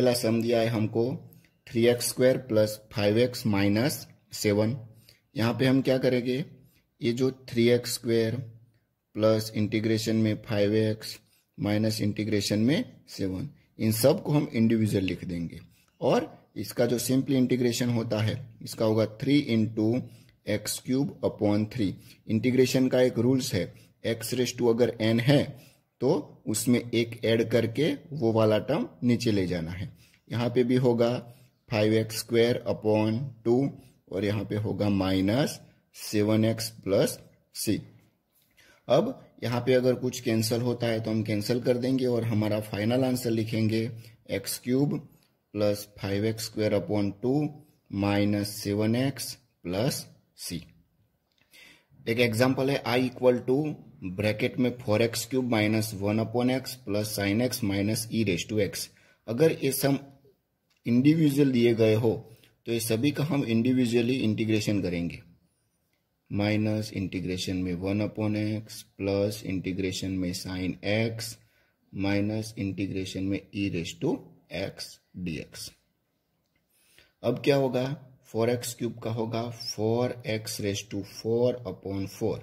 पहला सम दिया है हमको three x square plus five x minus seven यहाँ पे हम क्या करेंगे ये जो three x square plus integration में फाइव एक्स माइनस इंटीग्रेशन में सेवन इन सब को हम इंडिविजुअल लिख देंगे और इसका जो सिंपली इंटीग्रेशन होता है इसका होगा three into x cube upon three integration का एक रूल्स है एक्स रेस टू अगर एन है तो उसमें एक ऐड करके वो वाला टर्म नीचे ले जाना है यहाँ पे भी होगा five x square upon two और यहाँ पे होगा minus seven x plus c अब यहाँ पे अगर कुछ कैंसिल होता है तो हम कैंसिल कर देंगे और हमारा फाइनल आंसर लिखेंगे x cube plus five x square upon two minus seven x plus c एक एग्जाम्पल है आई इक्वल टू ब्रैकेट में four x cube minus one upon x plus sine x minus e raise to x अगर ये सब individual दिए गए हो तो ये सभी का हम इंडिविजुअली इंटीग्रेशन करेंगे माइनस इंटीग्रेशन में one upon x plus integration में साइन एक्स माइनस इंटीग्रेशन में e raise to x d अब क्या होगा फोर एक्स क्यूब का होगा four x raise to four upon four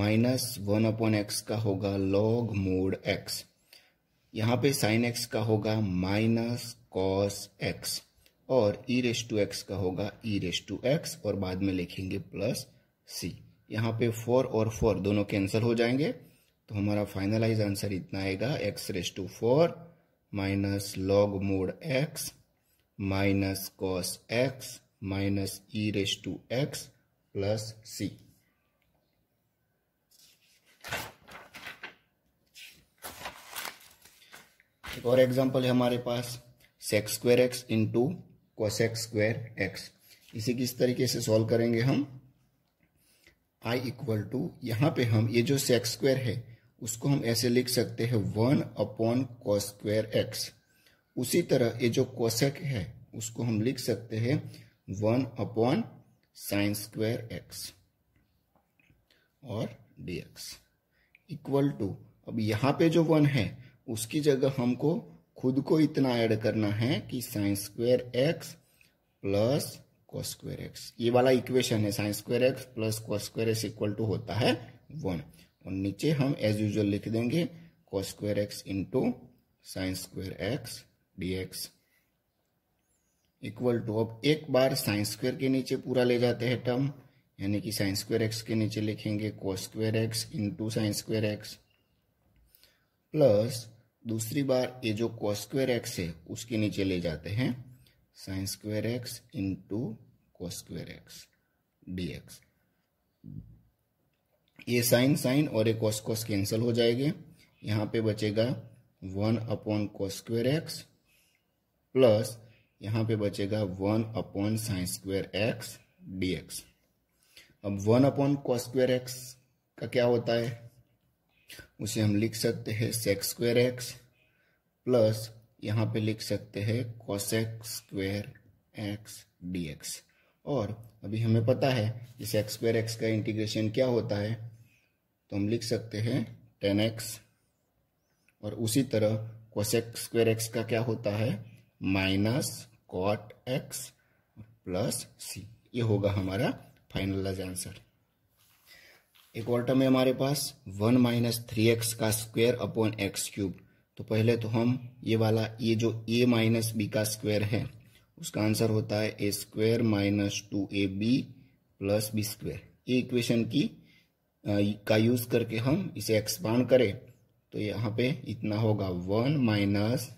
minus one upon x का होगा लॉग मोड एक्स यहाँ पे साइन एक्स का होगा माइनस कॉस एक्स और e e raise to x का होगा e e raise to x और बाद में लिखेंगे प्लस सी यहाँ पे फोर और फोर दोनों कैंसिल हो जाएंगे तो हमारा फाइनलाइज आंसर इतना आएगा x raise to four minus log mod x minus cos x minus e raise to x plus c एक और एग्जांपल है हमारे पास sec square x into cosec square x इसे किस तरीके से सॉल्व करेंगे हम आई इक्वल टू यहां पे हम ये जो सेक्स स्क्वायर है उसको हम ऐसे लिख सकते हैं one upon cos square x उसी तरह ये जो कोसेक है उसको हम लिख सकते हैं one upon sine square x और डी एक्स इक्वल टू अब यहाँ पे जो वन है उसकी जगह हमको खुद को इतना ऐड करना है कि sine square x plus cos square x ये वाला इक्वेशन है sine square x plus cos square x equal to होता है वन और नीचे हम एज यूजल लिख देंगे cos square x into sine square x d x equal to अब एक बार साइंस स्क्वेयर के नीचे पूरा ले जाते हैं टर्म यानी कि साइंस स्क्वेयर एक्स के नीचे लिखेंगे cos square x into sine square x plus दूसरी बार ये जो कोस स्क्वेयर एक्स है उसके नीचे ले जाते हैं sine square x into cos square x d x ये साइन साइन और ये कोस कोस कैंसिल हो जाएंगे यहाँ पे बचेगा one upon cos square x plus यहाँ पे बचेगा one upon sine square x d x अब one upon cos square x का क्या होता है उसे हम लिख सकते हैं सेक्स स्क्वेयर एक्स प्लस यहाँ पे लिख सकते हैं cosec square x d x और अभी हमें पता है कि सेक्स स्क्वेयर एक्स का इंटीग्रेशन क्या होता है तो हम लिख सकते हैं टेन एक्स और उसी तरह कोसेक स्क्वेयर एक्स का क्या होता है minus cot x plus c ये होगा हमारा फाइनल आंसर एक और टर्म है हमारे पास वन माइनस थ्री एक्स का स्क्वायर अपॉन एक्स क्यूब तो पहले तो हम ये वाला ये जो ए माइनस बी का स्क्वायर है उसका आंसर होता है a square minus two a b plus b square ये इक्वेशन की आ, का यूज करके हम इसे एक्सपांड करें तो यहाँ पे इतना होगा one minus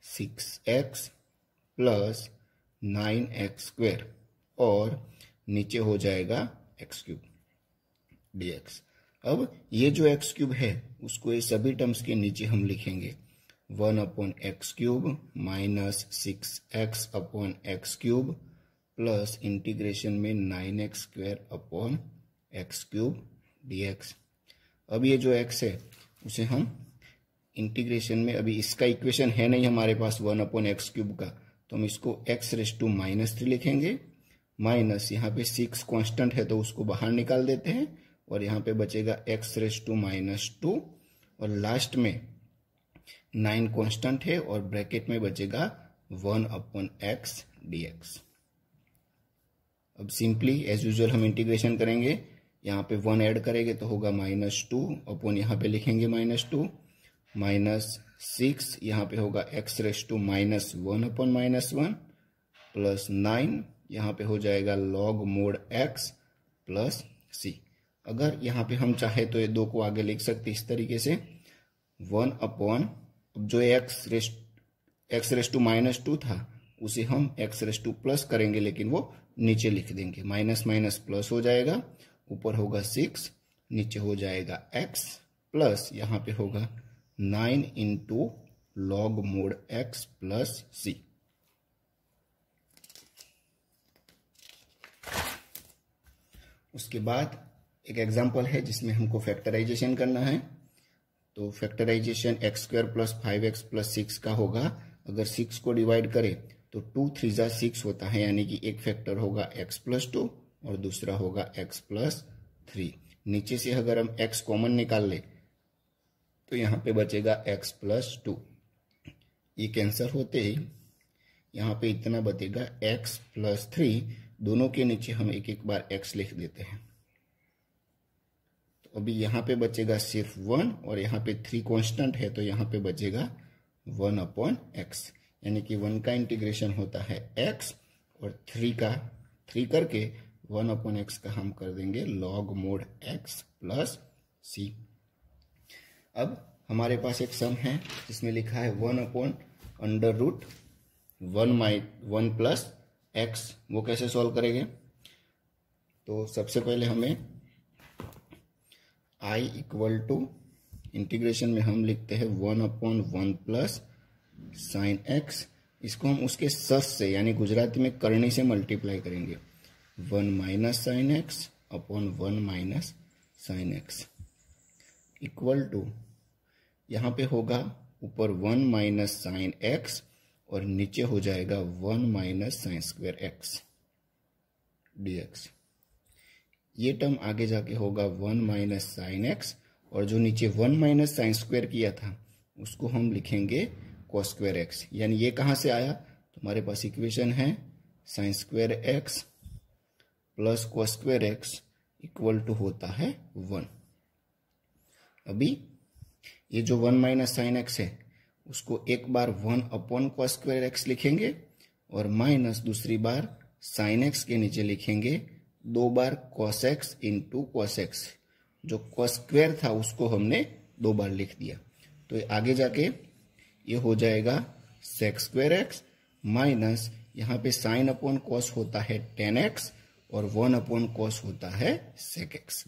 x plus nine x square और नीचे हो जाएगा एक्स क्यूब डी एक्स अब ये जो एक्स क्यूब है उसको ये सभी टर्म्स के नीचे हम लिखेंगे one upon x cube minus six x upon x cube plus integration में nine x square upon x cube d x अब ये जो एक्स है उसे हम इंटीग्रेशन में अभी इसका इक्वेशन है नहीं हमारे पास वन अपॉन एक्स क्यूब का तो हम इसको x raise to minus three लिखेंगे माइनस यहाँ पे सिक्स कांस्टेंट है तो उसको बाहर निकाल देते हैं और यहाँ पे बचेगा x raise to minus two और लास्ट में नाइन कांस्टेंट है और ब्रैकेट में बचेगा one upon x d x अब सिंपली एज यूजल हम इंटीग्रेशन करेंगे यहाँ पे वन एड करेंगे तो होगा माइनस टू अपॉन यहाँ पे लिखेंगे माइनस टू माइनस सिक्स यहाँ पे होगा x raise to minus one upon minus one plus nine यहाँ पे हो जाएगा log mod x plus c अगर यहाँ पे हम चाहे तो ये दो को आगे लिख सकते इस तरीके से वन अपॉन अब जो x raise x raise to minus two था उसे हम एक्स रेस टू प्लस करेंगे लेकिन वो नीचे लिख देंगे माइनस माइनस प्लस हो जाएगा ऊपर होगा सिक्स नीचे हो जाएगा एक्स प्लस यहाँ पे होगा nine into log mod x plus c उसके बाद एक एग्जाम्पल है जिसमें हमको फैक्टराइजेशन करना है तो factorisation x square plus five x plus six का होगा अगर सिक्स को डिवाइड करें तो टू थ्री जा सिक्स होता है यानी कि एक फैक्टर होगा एक्स प्लस टू और दूसरा होगा एक्स प्लस थ्री नीचे से अगर हम एक्स कॉमन निकाल लें तो यहाँ पे बचेगा x प्लस टू ये कैंसर होते ही यहाँ पे इतना बचेगा x प्लस थ्री दोनों के नीचे हम एक एक बार x लिख देते हैं तो अभी यहाँ पे बचेगा सिर्फ वन और यहाँ पे थ्री कांस्टेंट है तो यहाँ पे बचेगा वन अपॉन एक्स यानी कि वन का इंटीग्रेशन होता है एक्स और थ्री का थ्री करके वन अपॉन एक्स का हम कर देंगे log mod x plus c अब हमारे पास एक सम है जिसमें लिखा है one upon under root one minus one plus x वो कैसे सॉल्व करेंगे तो सबसे पहले हमें आई इक्वल टू इंटीग्रेशन में हम लिखते हैं one upon one plus sine x इसको हम उसके सस से यानी गुजराती में करनी से मल्टीप्लाई करेंगे one minus sine x upon one minus sine x equal to यहाँ पे होगा ऊपर वन माइनस साइन एक्स और नीचे हो जाएगा one minus sine square x d x ये टर्म आगे जाके होगा वन माइनस साइन एक्स और जो नीचे वन माइनस साइन स्क्वेयर किया था उसको हम लिखेंगे कॉस स्क्वेयर एक्स यानी ये कहाँ से आया तुम्हारे पास इक्वेशन है sine square x plus cos square x equal to होता है वन अभी ये जो वन माइनस साइन एक्स है उसको एक बार one upon cos square x लिखेंगे और माइनस दूसरी बार साइन एक्स के नीचे लिखेंगे दो बार cos x into cos x जो कॉस स्क्वायर था उसको हमने दो बार लिख दिया तो आगे जाके ये हो जाएगा सेक्स स्क्वेयर एक्स माइनस यहाँ पे साइन अपॉन कॉस होता है टेन एक्स और वन अपॉन कॉस होता है sec x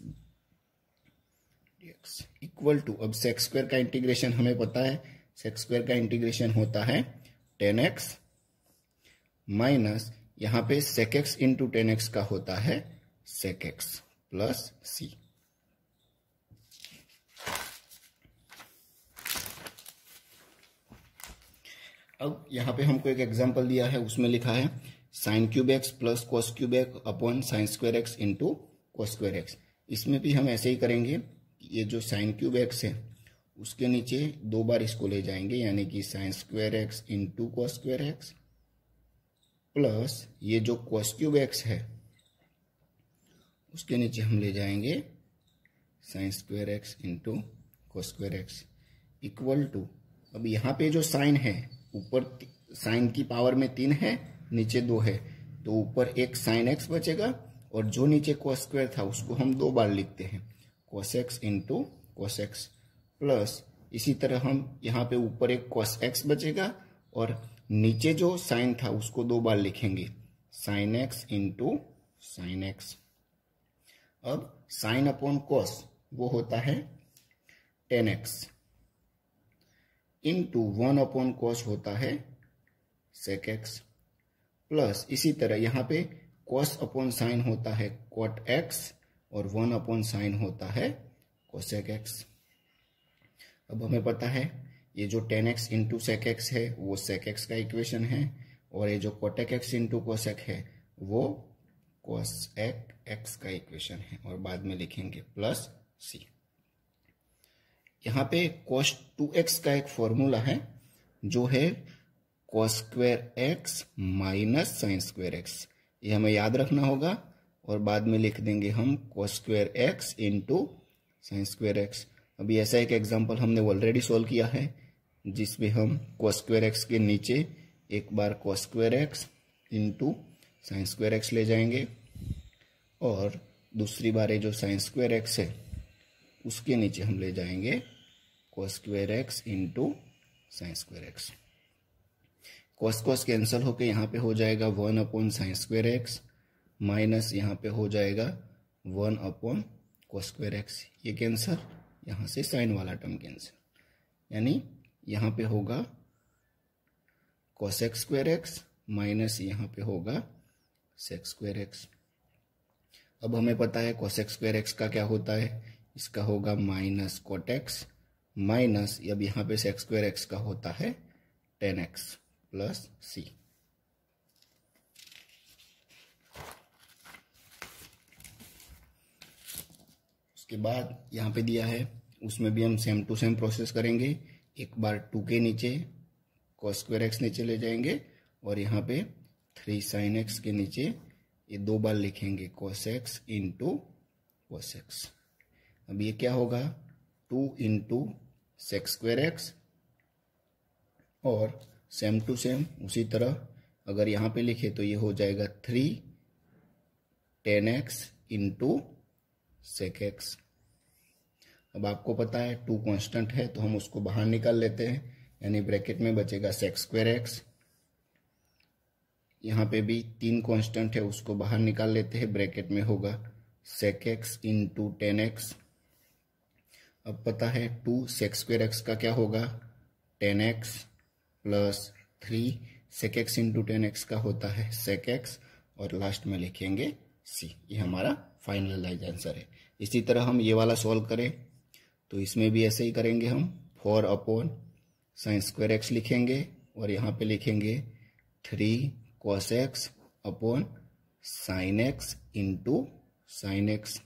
x equal to अब सेक्स स्क्वायर का इंटीग्रेशन हमें पता है सेक्स स्क्वायर का इंटीग्रेशन होता है टेन एक्स माइनस यहाँ पे sec x into tan x का होता है सेक एक्स प्लस सी अब यहाँ पे हमको एक एग्जाम्पल दिया है उसमें लिखा है sine cube x plus cos cube x upon sine square x into cos square x इसमें भी हम ऐसे ही करेंगे ये जो साइन क्यूब एक्स है उसके नीचे दो बार इसको ले जाएंगे यानी कि sine square x into square x plus ये जो कॉस क्यूब एक्स है उसके नीचे हम ले जाएंगे sine square x into cos square x equal to अब यहाँ पे जो साइन है ऊपर साइन की पावर में तीन है नीचे दो है तो ऊपर एक साइन एक्स बचेगा और जो नीचे को स्क्वायर था उसको हम दो बार लिखते हैं cos x into cos x plus इसी तरह हम यहाँ पे ऊपर एक कोस एक्स बचेगा और नीचे जो साइन था उसको दो बार लिखेंगे sine x into sine x अब साइन अपॉन कोस वो होता है tan x into one upon cos होता है सेक एक्स प्लस इसी तरह यहाँ पे कॉस अपॉन साइन होता है कॉट एक्स और वन अपॉन साइन होता है कोसेक एक्स अब हमें पता है ये जो tan x into sec x है वो सेक एक्स का इक्वेशन है और ये जो कोटेक एक्स इंटू कोसेक है वो कोसेक एक्स का इक्वेशन है और बाद में लिखेंगे प्लस सी यहाँ पे कोस टू एक्स का एक फॉर्मूला है जो है cos square x minus sine square x ये हमें याद रखना होगा और बाद में लिख देंगे हम cos square x into sine square x अभी ऐसा एक एग्जाम्पल हमने ऑलरेडी सॉल्व किया है जिसमें हम कोस्क्वेयर एक्स के नीचे एक बार cos square x into sine square x ले जाएंगे और दूसरी बार जो साइन स्क्वेयर एक्स है उसके नीचे हम ले जाएंगे cos square square x into sine square x cos cos cancel होकर यहाँ पे हो जाएगा one upon sine square x minus यहाँ पे हो जाएगा वन अपॉन कोस्क्वेयर एक्स ये कैंसर यहाँ से साइन वाला टर्म कैंसर यानी यहाँ पे होगा cos x square x minus यहाँ पे होगा सेक्स स्क्वेयर एक्स अब हमें पता है एक्स स्क्वेयर एक्स का क्या होता है इसका होगा माइनस कोटेक्स माइनस अब यहाँ पे सेक्स स्क्वेयर एक्स का होता है टेन एक्स प्लस सी उसके बाद यहाँ पे दिया है उसमें भी हम सेम टू सेम प्रोसेस करेंगे एक बार टू के नीचे कॉस स्क्वेयर एक्स नीचे ले जाएंगे और यहाँ पे थ्री साइन एक्स के नीचे ये दो बार लिखेंगे cos x into cos x अब ये क्या होगा two into sec square x और सेम टू सेम उसी तरह अगर यहाँ पे लिखे तो ये हो जाएगा three tan x into sec x अब आपको पता है टू कांस्टेंट है तो हम उसको बाहर निकाल लेते हैं यानी ब्रैकेट में बचेगा sec स्क्वेयर एक्स यहाँ पे भी तीन कांस्टेंट है उसको बाहर निकाल लेते हैं ब्रैकेट में होगा sec x into tan x अब पता है टू sec स्क्वेयर एक्स का क्या होगा tan x plus three sec x into tan x का होता है सेक एक्स और लास्ट में लिखेंगे सी ये हमारा फाइनलाइज आंसर है इसी तरह हम ये वाला सॉल्व करें तो इसमें भी ऐसे ही करेंगे हम four upon sine square x लिखेंगे और यहाँ पे लिखेंगे three cos x upon sine x into sine x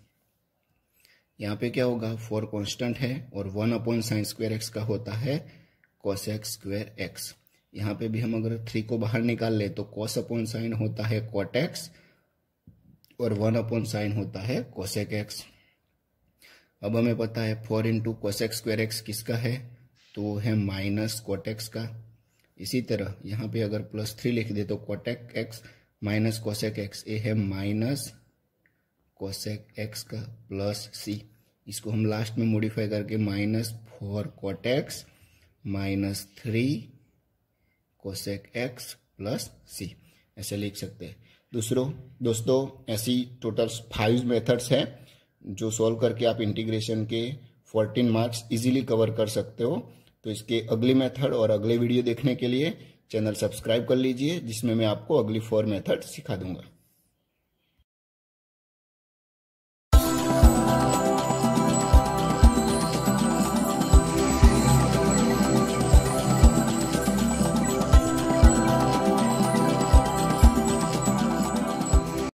यहाँ पे क्या होगा फोर कांस्टेंट है और one upon sine square x का होता है कॉस एक्स स्क्वायर एक्स यहाँ पे भी हम अगर थ्री को बाहर निकाल ले तो कॉस अपॉन साइन होता है कॉट एक्स और वन अपॉन साइन होता है कोसेक एक्स अब हमें पता है four into cosec square x किसका है तो वो है माइनस कोटेक्स का इसी तरह यहाँ पे अगर प्लस थ्री लिख दे तो cot x minus cosec x ए है माइनस कोसेक एक्स का प्लस सी इसको हम लास्ट में मॉडिफाई करके minus four cot x minus three cosec x plus c ऐसे लिख सकते हैं दूसरों दोस्तों ऐसी टोटल फाइव मेथड्स हैं जो सॉल्व करके आप इंटीग्रेशन के 14 मार्क्स इजीली कवर कर सकते हो तो इसके अगले मेथड और अगले वीडियो देखने के लिए चैनल सब्सक्राइब कर लीजिए जिसमें मैं आपको अगली फोर मेथड सिखा दूंगा